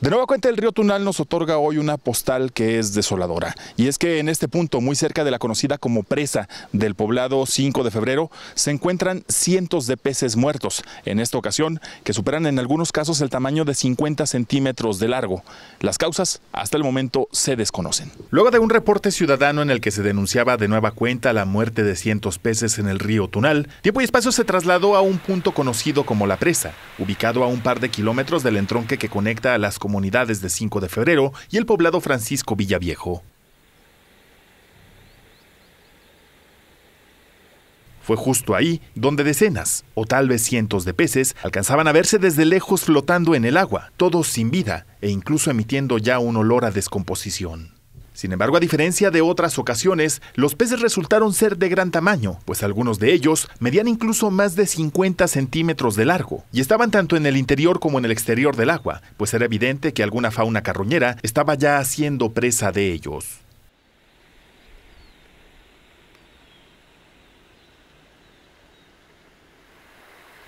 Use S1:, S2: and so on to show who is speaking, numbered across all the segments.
S1: De nueva cuenta, el río Tunal nos otorga hoy una postal que es desoladora. Y es que en este punto, muy cerca de la conocida como presa del poblado 5 de febrero, se encuentran cientos de peces muertos, en esta ocasión que superan en algunos casos el tamaño de 50 centímetros de largo. Las causas hasta el momento se desconocen. Luego de un reporte ciudadano en el que se denunciaba de nueva cuenta la muerte de cientos peces en el río Tunal, Tiempo y Espacio se trasladó a un punto conocido como la presa, ubicado a un par de kilómetros del entronque que conecta a las comunidades de 5 de febrero y el poblado Francisco Villaviejo. Fue justo ahí donde decenas o tal vez cientos de peces alcanzaban a verse desde lejos flotando en el agua, todos sin vida e incluso emitiendo ya un olor a descomposición. Sin embargo, a diferencia de otras ocasiones, los peces resultaron ser de gran tamaño, pues algunos de ellos medían incluso más de 50 centímetros de largo, y estaban tanto en el interior como en el exterior del agua, pues era evidente que alguna fauna carroñera estaba ya haciendo presa de ellos.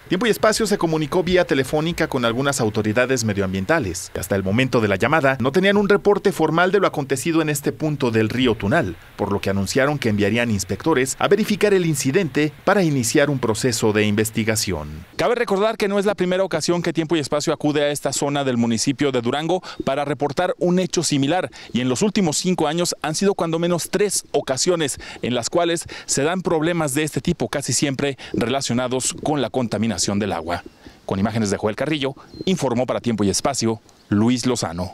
S1: Tiempo y Espacio se comunicó vía telefónica con algunas autoridades medioambientales. Hasta el momento de la llamada no tenían un reporte formal de lo acontecido en este punto del río Tunal, por lo que anunciaron que enviarían inspectores a verificar el incidente para iniciar un proceso de investigación. Cabe recordar que no es la primera ocasión que Tiempo y Espacio acude a esta zona del municipio de Durango para reportar un hecho similar y en los últimos cinco años han sido cuando menos tres ocasiones en las cuales se dan problemas de este tipo, casi siempre relacionados con la contaminación del agua. Con imágenes de Joel Carrillo, informó para Tiempo y Espacio Luis Lozano.